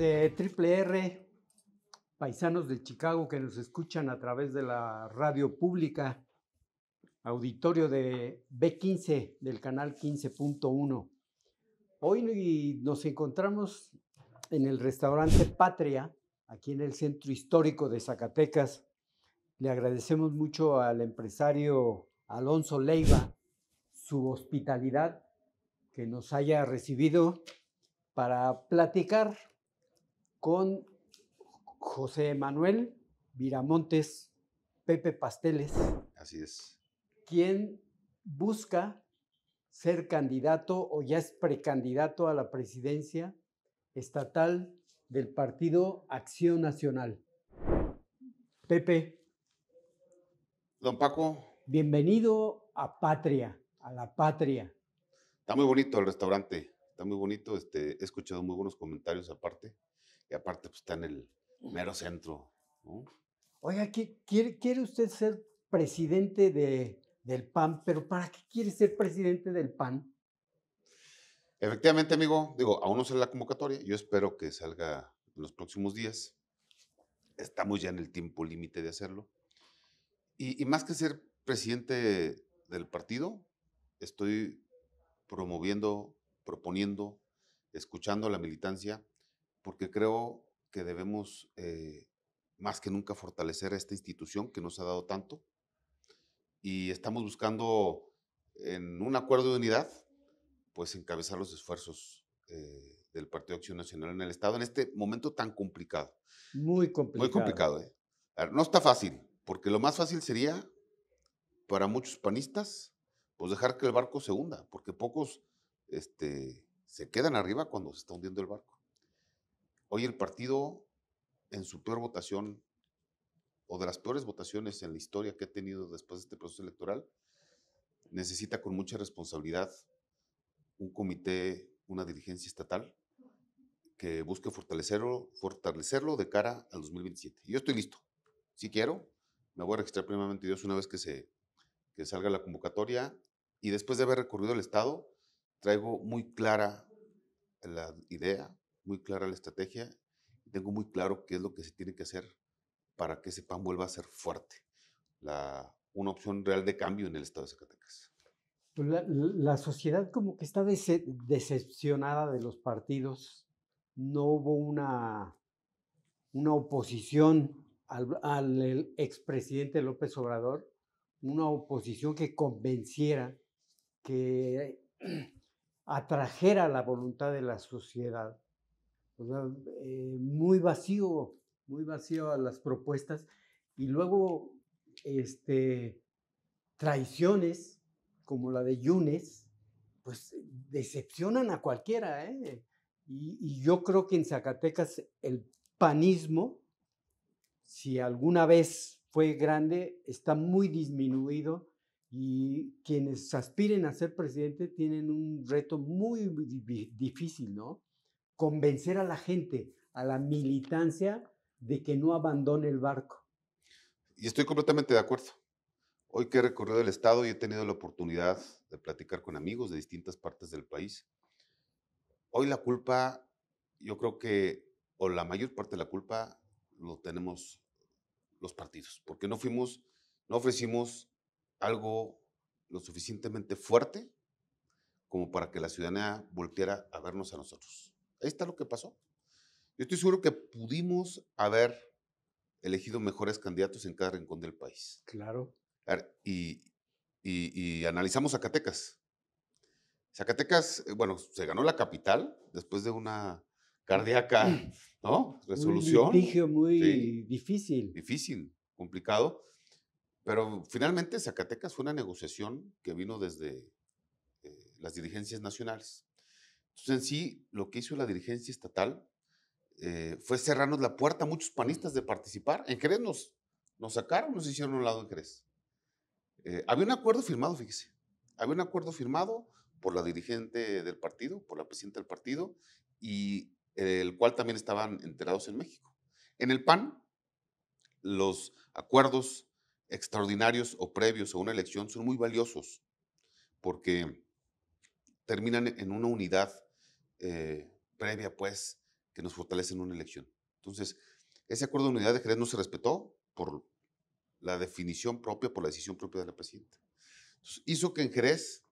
de Triple R, paisanos de Chicago que nos escuchan a través de la radio pública, auditorio de B15 del canal 15.1. Hoy nos encontramos en el restaurante Patria, aquí en el centro histórico de Zacatecas. Le agradecemos mucho al empresario Alonso Leiva su hospitalidad que nos haya recibido para platicar con José Manuel Viramontes Pepe Pasteles. Así es. Quien busca ser candidato o ya es precandidato a la presidencia estatal del Partido Acción Nacional. Pepe. Don Paco. Bienvenido a Patria, a la Patria. Está muy bonito el restaurante, está muy bonito. Este, he escuchado muy buenos comentarios aparte y aparte pues, está en el mero centro. Oiga, quiere, ¿quiere usted ser presidente de, del PAN? ¿Pero para qué quiere ser presidente del PAN? Efectivamente, amigo, digo, aún no sale la convocatoria. Yo espero que salga en los próximos días. Estamos ya en el tiempo límite de hacerlo. Y, y más que ser presidente del partido, estoy promoviendo, proponiendo, escuchando a la militancia porque creo que debemos eh, más que nunca fortalecer a esta institución que nos ha dado tanto y estamos buscando en un acuerdo de unidad, pues encabezar los esfuerzos eh, del Partido Acción Nacional en el Estado en este momento tan complicado. Muy complicado. Muy complicado, ¿eh? no está fácil, porque lo más fácil sería para muchos panistas, pues dejar que el barco se hunda, porque pocos este, se quedan arriba cuando se está hundiendo el barco. Hoy el partido, en su peor votación, o de las peores votaciones en la historia que ha tenido después de este proceso electoral, necesita con mucha responsabilidad un comité, una dirigencia estatal que busque fortalecerlo, fortalecerlo de cara al 2027. Yo estoy listo. Si quiero, me voy a registrar primeramente Dios una vez que se que salga la convocatoria y después de haber recorrido el Estado, traigo muy clara la idea muy clara la estrategia y tengo muy claro qué es lo que se tiene que hacer para que ese PAN vuelva a ser fuerte. La, una opción real de cambio en el estado de Zacatecas. Pues, la, sociedad como que está decepcionada de los partidos. No hubo una, una oposición al, al expresidente López Obrador, una oposición que convenciera, que atrajera la voluntad de la sociedad o eh, muy vacío, muy vacío a las propuestas y luego este, traiciones como la de Yunes, pues decepcionan a cualquiera. ¿eh? Y, y, yo creo que en Zacatecas el panismo, si alguna vez fue grande, está muy disminuido y quienes aspiren a ser presidente tienen un reto muy difícil, ¿no? convencer a la gente, a la militancia, de que no abandone el barco. Y estoy completamente de acuerdo. Hoy que he recorrido el Estado y he tenido la oportunidad de platicar con amigos de distintas partes del país, hoy la culpa, yo creo que, o la mayor parte de la culpa, lo tenemos los partidos, porque no fuimos, no ofrecimos algo lo suficientemente fuerte como para que la ciudadanía volteara a vernos a nosotros. Ahí está lo que pasó. Yo estoy seguro que pudimos haber elegido mejores candidatos en cada rincón del país. Claro. Y, analizamos Zacatecas. Zacatecas, eh, bueno, se ganó la capital después de una cardíaca, ¿no? Resolución. Un litigio muy difícil. Difícil, complicado. Pero finalmente Zacatecas fue una negociación que vino desde eh, las dirigencias nacionales. Entonces, en sí, lo que hizo la dirigencia estatal eh, fue cerrarnos la puerta a muchos mm. panistas de participar. En Jerez nos, sacaron, nos hicieron un lado en Jerez. Eh, había un acuerdo firmado, fíjese. Había un acuerdo firmado por la dirigente del partido, por la presidenta del partido, y el cual también estaban enterados en México. En el PAN, los acuerdos extraordinarios o previos a una elección son muy valiosos, porque terminan en una unidad eh, previa, pues, que nos fortalece en una elección. Entonces, ese acuerdo de unidad de Jerez no se respetó por la definición propia, por la decisión propia de la presidenta. hizo que en Jerez,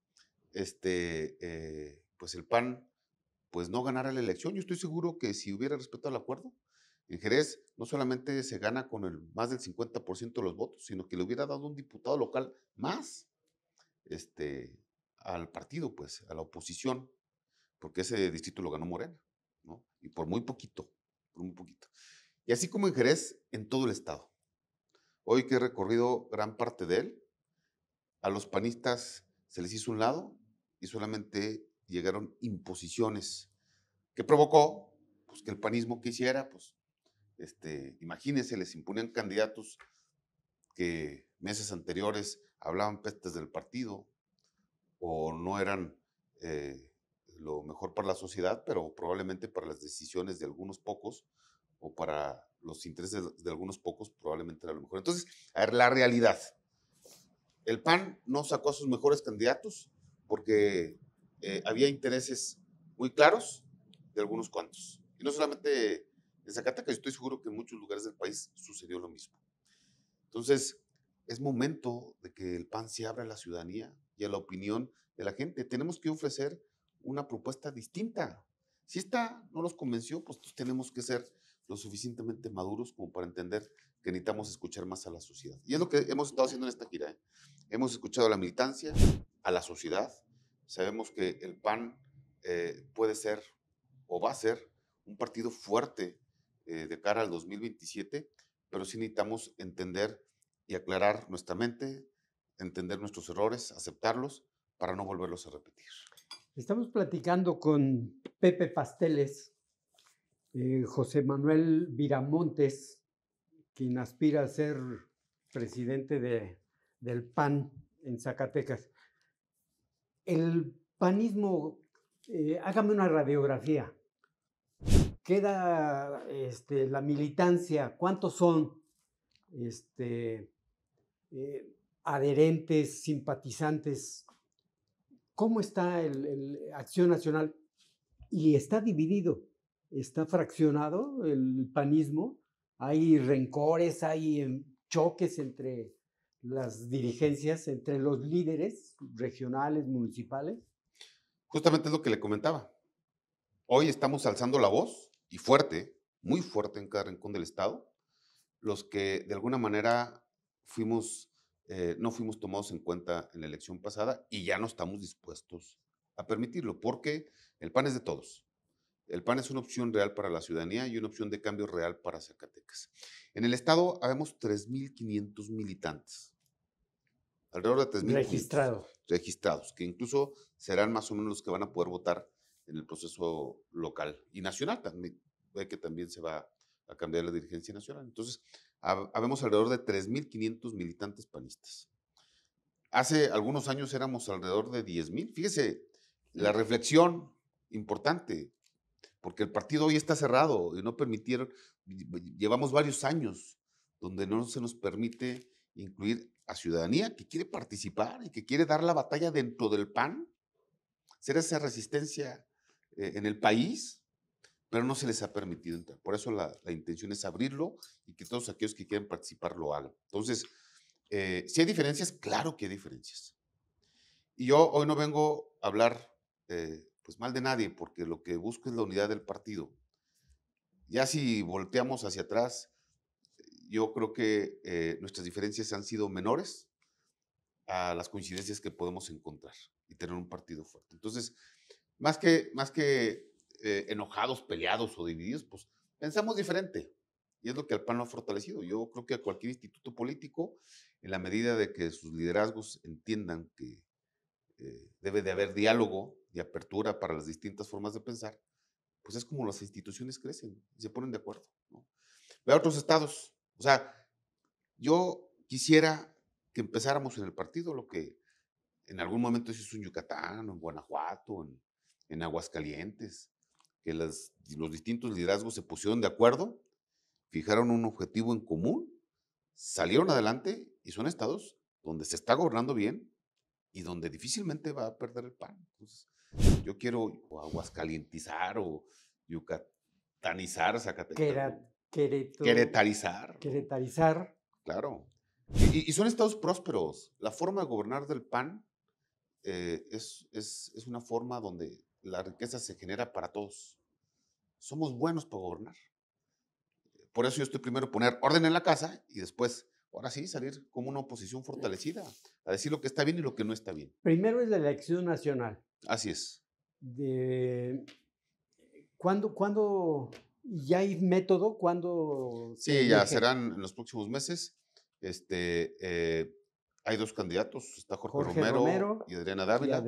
este, eh, pues el PAN, pues no ganara la elección. Yo estoy seguro que si hubiera respetado el acuerdo, en Jerez no solamente se gana con el más del 50% de los votos, sino que le hubiera dado un diputado local más. Este, al partido, pues, a la oposición, porque ese distrito lo ganó Morena, ¿no? Y por muy poquito, por muy poquito. Y así como en Jerez, en todo el estado. Hoy que he recorrido gran parte de él, a los panistas se les hizo un lado y solamente llegaron imposiciones que provocó pues, que el panismo quisiera, pues, este, imagínense, les imponían candidatos que meses anteriores hablaban pestes del partido, o no eran eh, lo mejor para la sociedad, pero probablemente para las decisiones de algunos pocos o para los intereses de algunos pocos probablemente era lo mejor. Entonces, a ver, la realidad. El PAN no sacó a sus mejores candidatos porque eh, había intereses muy claros de algunos cuantos. Y no solamente en Zacatecas, estoy seguro que en muchos lugares del país sucedió lo mismo. Entonces, es momento de que el PAN se abra a la ciudadanía, y a la opinión de la gente. Tenemos que ofrecer una propuesta distinta. Si esta no nos convenció, pues tenemos que ser lo suficientemente maduros como para entender que necesitamos escuchar más a la sociedad. Y es lo que hemos estado haciendo en esta gira. ¿eh? Hemos escuchado a la militancia, a la sociedad. Sabemos que el PAN eh, puede ser o va a ser un partido fuerte eh, de cara al 2027, pero sí necesitamos entender y aclarar nuestra mente, entender nuestros errores, aceptarlos para no volverlos a repetir. Estamos platicando con Pepe Pasteles, eh, José Manuel Viramontes, quien aspira a ser presidente de, del PAN en Zacatecas. El panismo, eh, hágame una radiografía. Queda este, la militancia, ¿cuántos son? Este, eh, adherentes, simpatizantes. ¿Cómo está el, Acción Nacional? Y está dividido, está fraccionado el panismo. Hay rencores, hay choques entre las dirigencias, entre los líderes regionales, municipales. Justamente es lo que le comentaba. Hoy estamos alzando la voz y fuerte, muy fuerte en cada rincón del Estado, los que de alguna manera fuimos eh, no fuimos tomados en cuenta en la elección pasada y ya no estamos dispuestos a permitirlo, porque el PAN es de todos. El PAN es una opción real para la ciudadanía y una opción de cambio real para Zacatecas. En el Estado habemos 3.500 militantes, alrededor de 3.000 Registrados. registrados, que incluso serán más o menos los que van a poder votar en el proceso local y nacional también, que también se va a cambiar la dirigencia nacional. Entonces, habemos alrededor de 3.500 militantes panistas. Hace algunos años éramos alrededor de 10.000. Fíjese, la reflexión importante, porque el partido hoy está cerrado y no permitieron, pues, llevamos varios años donde no se nos permite incluir a ciudadanía que quiere participar y que quiere dar la batalla dentro del PAN, ser esa resistencia eh, en el país pero no se les ha permitido entrar. Por eso la, intención es abrirlo y que todos aquellos que quieran participar lo hagan. Entonces, eh, si hay diferencias, claro que hay diferencias. Y yo hoy no vengo a hablar eh, pues mal de nadie, porque lo que busco es la unidad del partido. Ya si volteamos hacia atrás, yo creo que eh, nuestras diferencias han sido menores a las coincidencias que podemos encontrar y tener un partido fuerte. Entonces, más que, más que eh, enojados, peleados o divididos, pues pensamos diferente. Y es lo que al PAN lo ha fortalecido. Yo creo que a cualquier instituto político, en la medida de que sus liderazgos entiendan que eh, debe de haber diálogo y apertura para las distintas formas de pensar, pues es como las instituciones crecen y se ponen de acuerdo. ¿no? Ve a otros estados. O sea, yo quisiera que empezáramos en el partido lo que en algún momento se hizo en Yucatán, o en Guanajuato, en Aguascalientes, que los distintos liderazgos se pusieron de acuerdo, fijaron un objetivo en común, salieron adelante y son estados donde se está gobernando bien y donde difícilmente va a perder el pan. yo quiero aguascalientizar o yucatanizar, Zacatecas. Queretarizar. Queretarizar. Claro. Y, son estados prósperos. La forma de gobernar del PAN eh, es, es, es, una forma donde la riqueza se genera para todos. Somos buenos para gobernar. Por eso yo estoy primero poner orden en la casa y después, ahora sí, salir como una oposición fortalecida a decir lo que está bien y lo que no está bien. Primero es la elección nacional. Así es. ¿Cuándo, cuándo ya hay método? Sí, ya serán en los próximos meses. Este, eh, hay dos candidatos, está Jorge, Romero, y Adriana Dávila.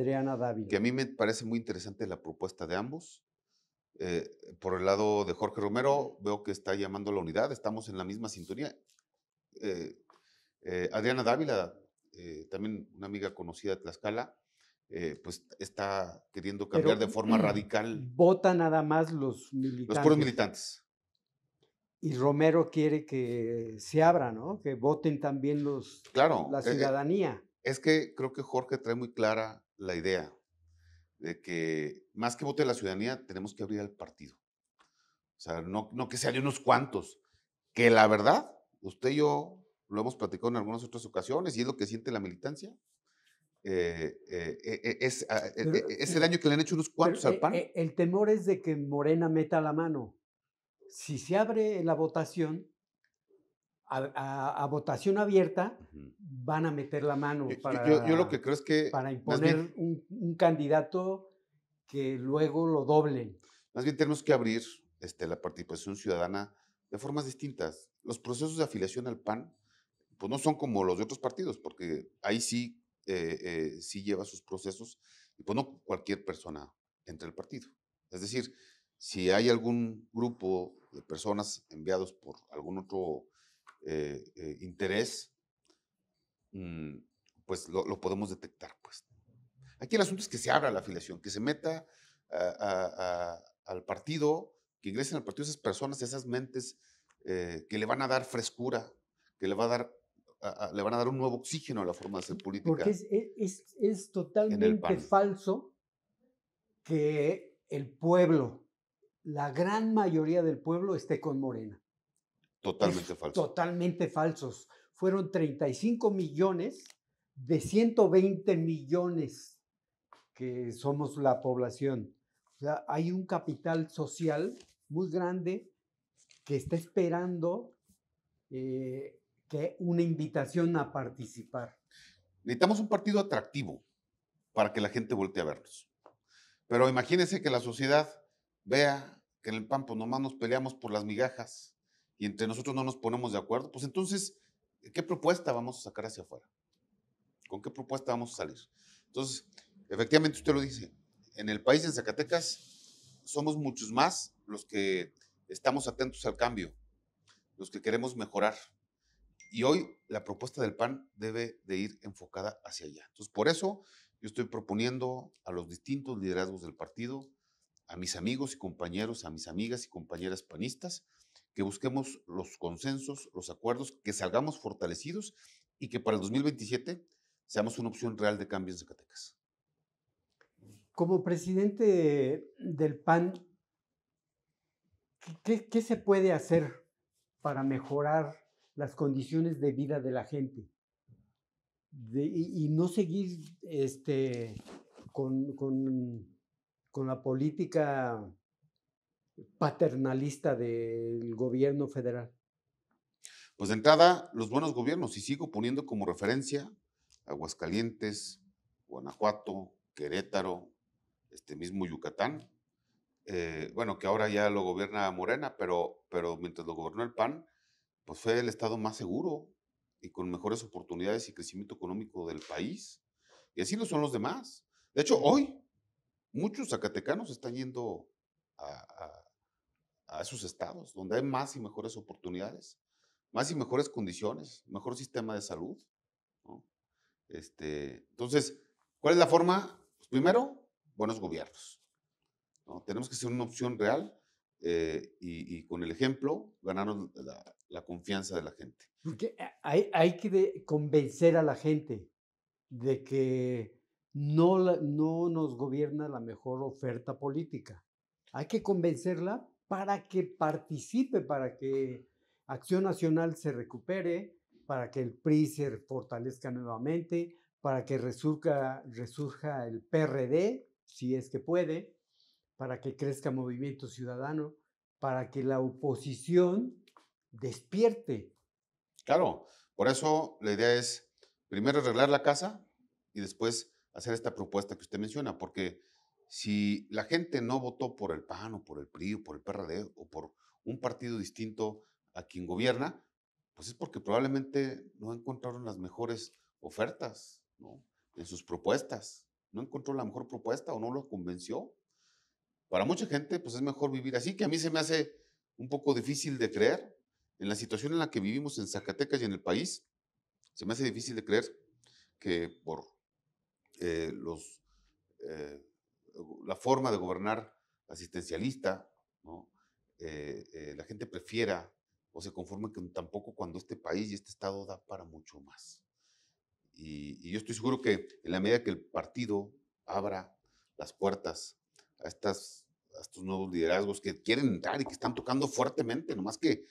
Que a mí me parece muy interesante la propuesta de ambos. Eh, por el lado de Jorge Romero, veo que está llamando a la unidad, estamos en la misma sintonía. Eh, eh, Adriana Dávila, también una amiga conocida de Tlaxcala, pues está queriendo cambiar de forma radical. Vota nada más los militantes. Los puros militantes y Romero quiere que se abra, ¿no? Que voten también los la e, e, ciudadanía. Es, que creo que Jorge trae muy clara la idea de que más que vote la ciudadanía, tenemos que abrir al partido. O sea, no, no que sean unos cuantos, que la verdad, usted y yo lo hemos platicado en algunas otras ocasiones y es lo que siente la militancia. es, ese daño que le han hecho unos cuantos al eh, PAN. Eh, el temor es de que Morena meta la mano si se abre la votación, a, votación abierta, van a meter la mano para, lo que creo que, para imponer un, candidato que luego lo doblen. Más bien tenemos que abrir este, la participación ciudadana de formas distintas. Los procesos de afiliación al PAN pues no son como los de otros partidos, porque ahí sí, eh, eh, sí lleva sus procesos y pues no cualquier persona entra al partido. Es decir, si hay algún grupo de personas enviados por algún otro eh, eh, interés, mm, pues lo, podemos detectar. Pues. Aquí el asunto es que se abra la afiliación, que se meta al partido, que ingresen al partido esas personas, esas mentes eh, que le van a dar frescura, que le va a dar le van a dar un nuevo oxígeno a la forma de hacer política. Porque es e, totalmente falso que el pueblo la gran mayoría del pueblo esté con Morena. Totalmente falsos. Totalmente falsos. Fueron 35 millones de 120 millones que somos la población. hay un capital social muy grande que está esperando eh, que una invitación a participar. Necesitamos un partido atractivo para que la gente voltee a vernos. Pero imagínense que la sociedad vea que en el PAN pues nomás nos peleamos por las migajas y entre nosotros no nos ponemos de acuerdo, pues entonces, ¿qué propuesta vamos a sacar hacia afuera? ¿Con qué propuesta vamos a salir? Entonces, efectivamente usted lo dice, en el país, en Zacatecas, somos muchos más los que estamos atentos al cambio, los que queremos mejorar. Y hoy la propuesta del PAN debe de ir enfocada hacia allá. Entonces, por eso yo estoy proponiendo a los distintos liderazgos del partido a mis amigos y compañeros, a mis amigas y compañeras panistas, que busquemos los consensos, los acuerdos, que salgamos fortalecidos y que para el 2027 seamos una opción real de cambio en Zacatecas. Como presidente del PAN, ¿qué, se puede hacer para mejorar las condiciones de vida de la gente? y, no seguir este, con con la política paternalista del gobierno federal? Pues de entrada, los buenos gobiernos, y sigo poniendo como referencia Aguascalientes, Guanajuato, Querétaro, este mismo Yucatán. Eh, bueno, que ahora ya lo gobierna Morena, pero, pero mientras lo gobernó el PAN, pues fue el estado más seguro y con mejores oportunidades y crecimiento económico del país. Y así lo son los demás. De hecho, hoy muchos zacatecanos están yendo a, a, esos estados donde hay más y mejores oportunidades, más y mejores condiciones, mejor sistema de salud. Este, entonces, ¿cuál es la forma? Pues, primero, buenos gobiernos. ¿no? Tenemos que ser una opción real eh, y, con el ejemplo ganarnos la, confianza de la gente. Porque eh, hay que convencer a la gente de que no, no nos gobierna la mejor oferta política. Hay que convencerla para que participe, para que Acción Nacional se recupere, para que el PRI se fortalezca nuevamente, para que resurja, resurja el PRD, si es que puede, para que crezca Movimiento Ciudadano, para que la oposición despierte. Claro, por eso la idea es primero arreglar la casa y después hacer esta propuesta que usted menciona, porque si la gente no votó por el PAN o por el PRI o por el PRD o por un partido distinto a quien gobierna, pues es porque probablemente no encontraron las mejores ofertas ¿no? en sus propuestas, no encontró la mejor propuesta o no lo convenció. Para mucha gente, pues es mejor vivir así, que a mí se me hace un poco difícil de creer. En la situación en la que vivimos en Zacatecas y en el país, se me hace difícil de creer que por eh, los, eh, la forma de gobernar asistencialista, ¿no? Eh, la gente prefiera o se conforme tampoco cuando este país y este Estado da para mucho más. Y, yo estoy seguro que en la medida que el partido abra las puertas a, estas, estos nuevos liderazgos que quieren entrar y que están tocando fuertemente, nomás que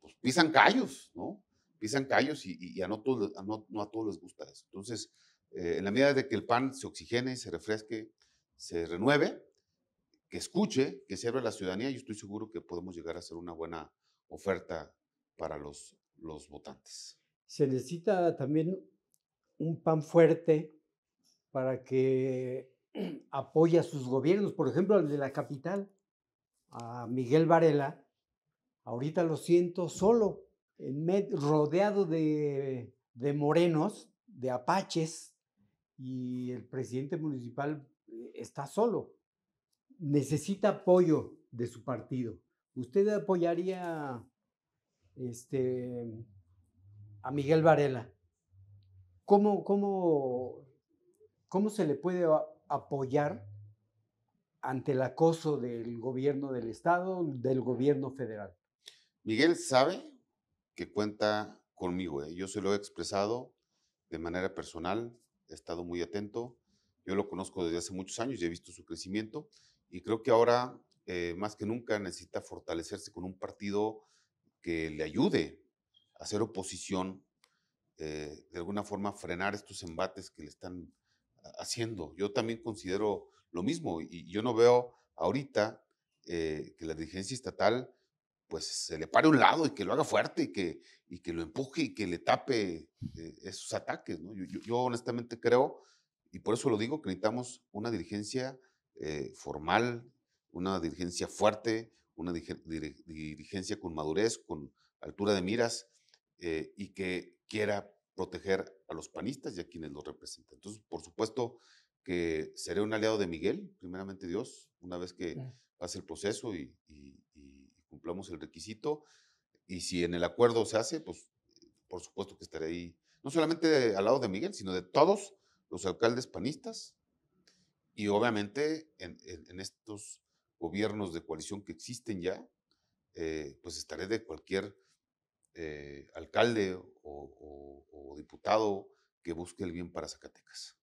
pues, pisan callos, ¿no? Pisan callos y, a, no, todos, a no a todos les gusta eso. Entonces, eh, en la medida de que el pan se oxigene, se refresque, se renueve, que escuche, que sirva a la ciudadanía, yo estoy seguro que podemos llegar a hacer una buena oferta para los, los votantes. Se necesita también un pan fuerte para que apoye a sus gobiernos, por ejemplo, el de la capital, a Miguel Varela, ahorita lo siento solo, rodeado de, de morenos, de apaches, y el presidente municipal eh, está solo, necesita apoyo de su partido. ¿Usted apoyaría este, a Miguel Varela? ¿Cómo, cómo se le puede apoyar ante el acoso del gobierno del Estado, del gobierno federal? Miguel sabe que cuenta conmigo. ¿eh? Yo se lo he expresado de manera personal he estado muy atento. Yo lo conozco desde hace muchos años y he visto su crecimiento. Y creo que ahora, eh, más que nunca, necesita fortalecerse con un partido que le ayude a hacer oposición, eh, de alguna forma frenar estos embates que le están haciendo. Yo también considero lo mismo y yo no veo ahorita eh, que la dirigencia estatal pues se le pare un lado y que lo haga fuerte y que, y que lo empuje y que le tape eh, esos ataques. Yo, honestamente creo, y por eso lo digo, que necesitamos una dirigencia eh, formal, una dirigencia fuerte, una dirigencia con madurez, con altura de miras eh, y que quiera proteger a los panistas y a quienes los representan. Entonces, por supuesto que seré un aliado de Miguel, primeramente Dios, una vez que pase el proceso y cumplamos el requisito y si en el acuerdo se hace, pues por supuesto que estaré ahí, no solamente al lado de Miguel, sino de todos los alcaldes panistas y obviamente en, estos gobiernos de coalición que existen ya, eh, pues estaré de cualquier eh, alcalde o, o diputado que busque el bien para Zacatecas.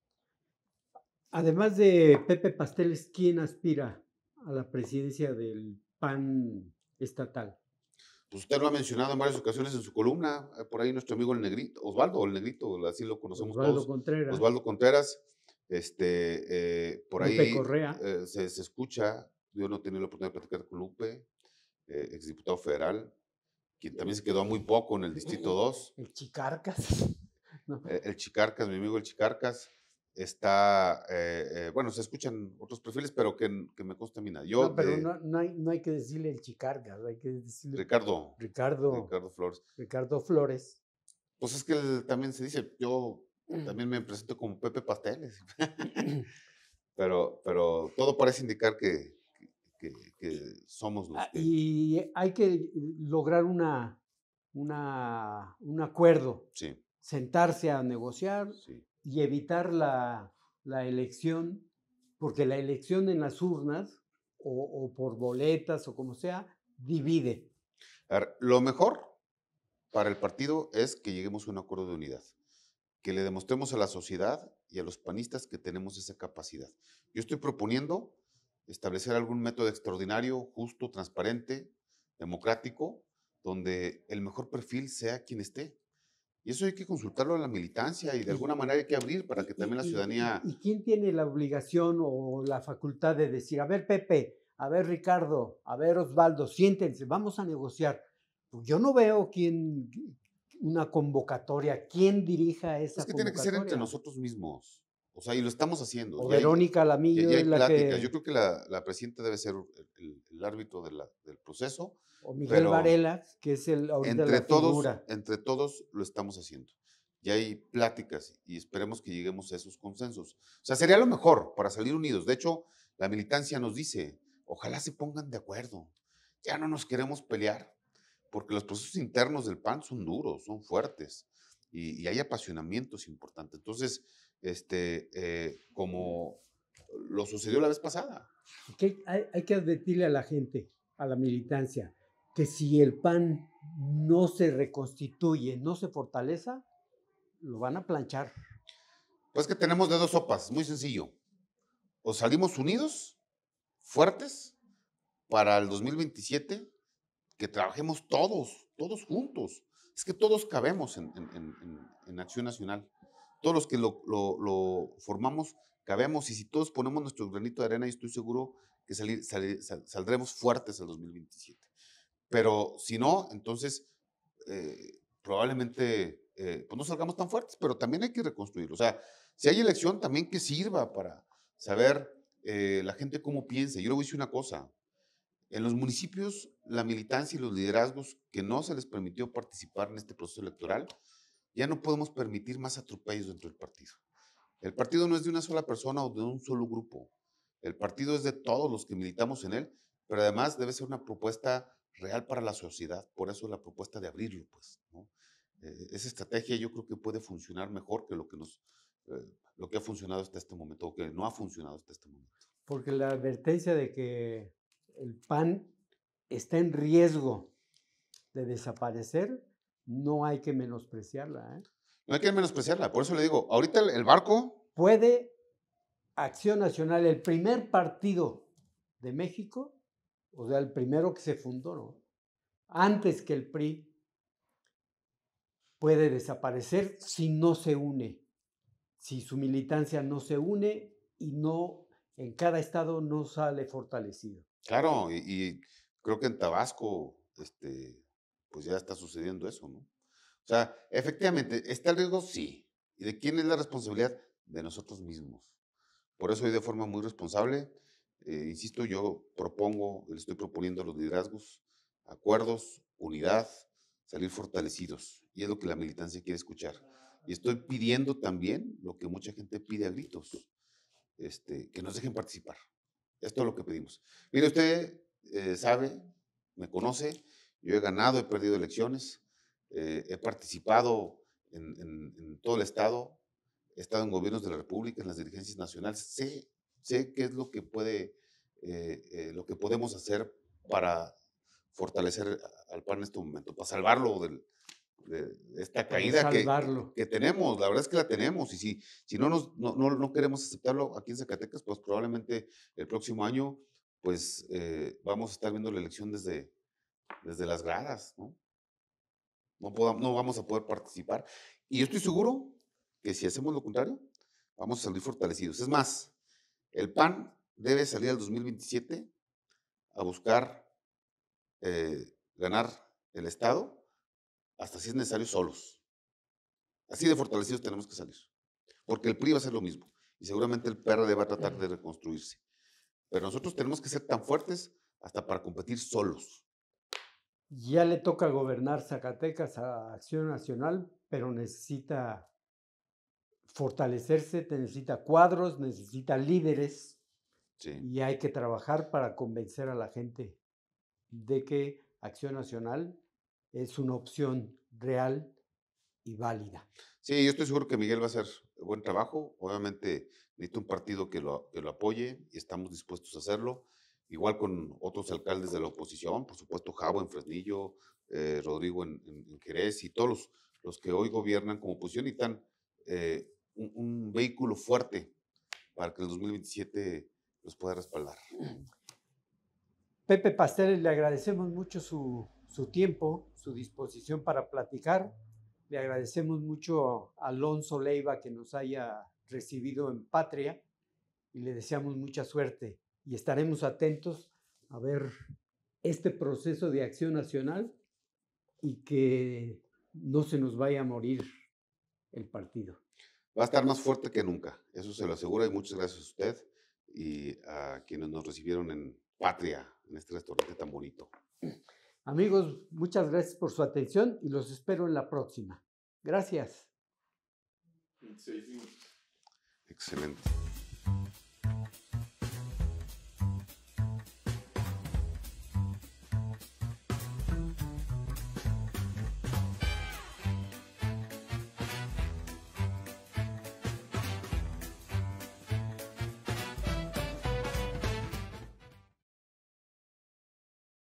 Además de Pepe Pasteles, ¿quién aspira a la presidencia del PAN estatal. Pues usted lo ha mencionado en varias ocasiones en su columna, eh, por ahí nuestro amigo el Negrito, Osvaldo, el Negrito, así lo conocemos Osvaldo todos. Contreras. Osvaldo Contreras. Este, eh, por Lupe ahí Correa. Eh, se, escucha, yo no he la oportunidad de platicar con Lupe, exdiputado federal, quien también se quedó muy poco en el Distrito 2. El Chicarcas. el Chicarcas, mi amigo el Chicarcas está, eh, eh, bueno, se escuchan otros perfiles, pero que, me consta a Yo no, pero no, hay, que decirle el Chicarga, hay que decirle... Ricardo. Ricardo. Ricardo Flores. Ricardo Flores. Pues es que él también se dice, yo mm. también me presento como Pepe Pasteles. Mm. pero, pero todo parece indicar que, somos los ah, Y hay que lograr una, una, un acuerdo. Sí. Sentarse a negociar, sí y evitar la, elección, porque la elección en las urnas, o, por boletas o como sea, divide. lo mejor para el partido es que lleguemos a un acuerdo de unidad, que le demostremos a la sociedad y a los panistas que tenemos esa capacidad. Yo estoy proponiendo establecer algún método extraordinario, justo, transparente, democrático, donde el mejor perfil sea quien esté. Y eso hay que consultarlo a la militancia y de alguna manera hay que abrir para que también la ciudadanía... ¿Y, quién tiene la obligación o la facultad de decir, a ver Pepe, a ver Ricardo, a ver Osvaldo, siéntense, vamos a negociar? Pues, yo no veo quién, una convocatoria, quién dirija esa Es que tiene que ser entre nosotros mismos. O sea, y lo estamos haciendo. O Verónica la Lamillo. la Yo creo que la, la presidenta debe ser el, árbitro de la, del proceso. O Miguel Varela, que es el ahorita entre la todos, figura. Entre todos lo estamos haciendo. Ya hay pláticas y esperemos que lleguemos a esos consensos. O sea, sería lo mejor para salir unidos. De hecho, la militancia nos dice, ojalá se pongan de acuerdo. Ya no nos queremos pelear, porque los procesos internos del PAN son duros, son fuertes y, y hay apasionamientos importantes. Entonces, este, eh, como lo sucedió la vez pasada. hay, que advertirle a la gente, a la militancia, que si el PAN no se reconstituye, no se fortaleza, lo van a planchar. Pues que tenemos de dos sopas, muy sencillo. O salimos unidos, fuertes, para el 2027, que trabajemos todos, todos juntos. Es que todos cabemos en, en Acción Nacional todos los que lo, formamos, cabemos y si todos ponemos nuestro granito de arena, estoy seguro que saldremos fuertes el 2027. Pero si no, entonces eh, probablemente eh, pues, no salgamos tan fuertes, pero también hay que reconstruir. O sea, si hay elección, también que sirva para saber eh, la gente cómo piensa. Yo le voy a decir una cosa. En los municipios, la militancia y los liderazgos que no se les permitió participar en este proceso electoral ya no podemos permitir más atropellos dentro del partido. El partido no es de una sola persona o de un solo grupo. El partido es de todos los que militamos en él, pero además debe ser una propuesta real para la sociedad. Por eso la propuesta de abrirlo, pues. Eh, esa estrategia yo creo que puede funcionar mejor que lo que nos, eh, lo que ha funcionado hasta este momento o que no ha funcionado hasta este momento. Porque la advertencia de que el PAN está en riesgo de desaparecer no hay que menospreciarla. ¿eh? No hay que menospreciarla, por eso le digo, ahorita el barco... Puede Acción Nacional, el primer partido de México, o sea, el primero que se fundó, ¿no? antes que el PRI, puede desaparecer si no se une, si su militancia no se une y no, en cada estado no sale fortalecido. Claro, y, y creo que en Tabasco, este, pues ya está sucediendo eso, ¿no? O sea, efectivamente, ¿está el riesgo? Sí. ¿Y de quién es la responsabilidad? De nosotros mismos. Por eso hoy de forma muy responsable, eh, insisto, yo propongo, le estoy proponiendo a los liderazgos, acuerdos, unidad, salir fortalecidos. Y es lo que la militancia quiere escuchar. Y estoy pidiendo también lo que mucha gente pide a gritos, este, que nos dejen participar. Esto es lo que pedimos. Mire, usted eh, sabe, me conoce, yo he ganado, he perdido elecciones, eh, he participado en, todo el Estado, he estado en gobiernos de la República, en las dirigencias nacionales, sé, sé qué es lo que, puede, eh, eh, lo que podemos hacer para fortalecer al PAN en este momento, para salvarlo de, esta caída que, que, tenemos. La verdad es que la tenemos. Y si, si no, nos, no, no, no queremos aceptarlo aquí en Zacatecas, pues probablemente el próximo año pues vamos a estar viendo la elección desde, desde las gradas, ¿no? No, vamos a poder participar. Y yo estoy seguro que si hacemos lo contrario, vamos a salir fortalecidos. Es más, el PAN debe salir al 2027 a buscar eh, ganar el Estado, hasta si es necesario, solos. Así de fortalecidos tenemos que salir. Porque el PRI va a ser lo mismo. Y seguramente el PRD va a tratar de reconstruirse. Pero nosotros tenemos que ser tan fuertes hasta para competir solos. Ya le toca gobernar Zacatecas a Acción Nacional, pero necesita fortalecerse, necesita cuadros, necesita líderes. Y hay que trabajar para convencer a la gente de que Acción Nacional es una opción real y válida. Sí, yo estoy seguro que Miguel va a hacer buen trabajo. Obviamente necesita un partido que lo, que lo apoye y estamos dispuestos a hacerlo igual con otros alcaldes de la oposición, por supuesto Javo en Fresnillo, eh, Rodrigo en, Jerez y todos los, los, que hoy gobiernan como oposición y están eh, un, vehículo fuerte para que el 2027 los pueda respaldar. Pepe Pasteles, le agradecemos mucho su, su tiempo, su disposición para platicar. Le agradecemos mucho a Alonso Leiva que nos haya recibido en patria y le deseamos mucha suerte y estaremos atentos a ver este proceso de acción nacional y que no se nos vaya a morir el partido. Va a estar más fuerte que nunca, eso se lo aseguro y muchas gracias a usted y a quienes nos recibieron en Patria, en este restaurante tan bonito. Amigos, muchas gracias por su atención y los espero en la próxima. Gracias. Excelente.